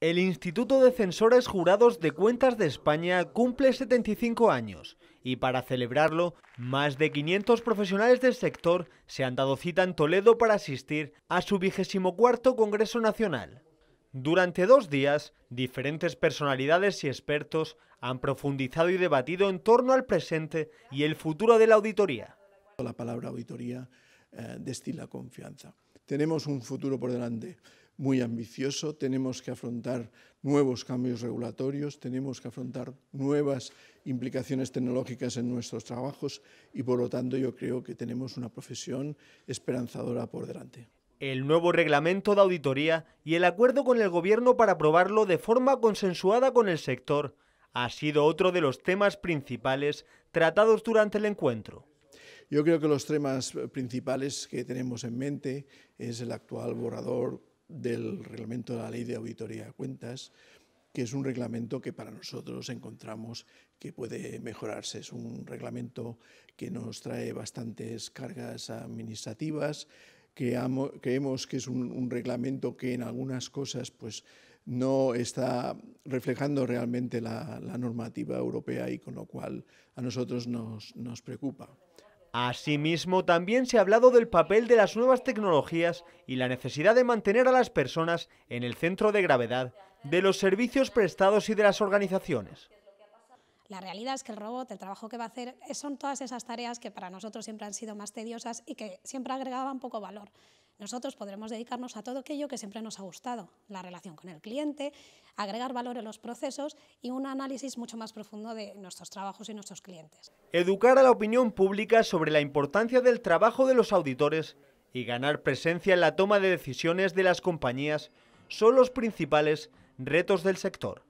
El Instituto de Censores Jurados de Cuentas de España cumple 75 años y para celebrarlo, más de 500 profesionales del sector se han dado cita en Toledo para asistir a su vigésimo cuarto Congreso Nacional. Durante dos días, diferentes personalidades y expertos han profundizado y debatido en torno al presente y el futuro de la auditoría. La palabra auditoría eh, destila confianza. Tenemos un futuro por delante muy ambicioso, tenemos que afrontar nuevos cambios regulatorios, tenemos que afrontar nuevas implicaciones tecnológicas en nuestros trabajos y por lo tanto yo creo que tenemos una profesión esperanzadora por delante. El nuevo reglamento de auditoría y el acuerdo con el Gobierno para aprobarlo de forma consensuada con el sector ha sido otro de los temas principales tratados durante el encuentro. Yo creo que los temas principales que tenemos en mente es el actual borrador del reglamento de la ley de auditoría de cuentas, que es un reglamento que para nosotros encontramos que puede mejorarse. Es un reglamento que nos trae bastantes cargas administrativas, creemos que es un, reglamento que en algunas cosas pues, no está reflejando realmente la, normativa europea y con lo cual a nosotros nos preocupa. Asimismo, también se ha hablado del papel de las nuevas tecnologías y la necesidad de mantener a las personas en el centro de gravedad de los servicios prestados y de las organizaciones. La realidad es que el robot, el trabajo que va a hacer, eh, son todas esas tareas que para nosotros siempre han sido más tediosas y que siempre agregaban poco valor. Nosotros podremos dedicarnos a todo aquello que siempre nos ha gustado, la relación con el cliente, agregar valor a los procesos y un análisis mucho más profundo de nuestros trabajos y nuestros clientes. Educar a la opinión pública sobre la importancia del trabajo de los auditores y ganar presencia en la toma de decisiones de las compañías son los principales retos del sector.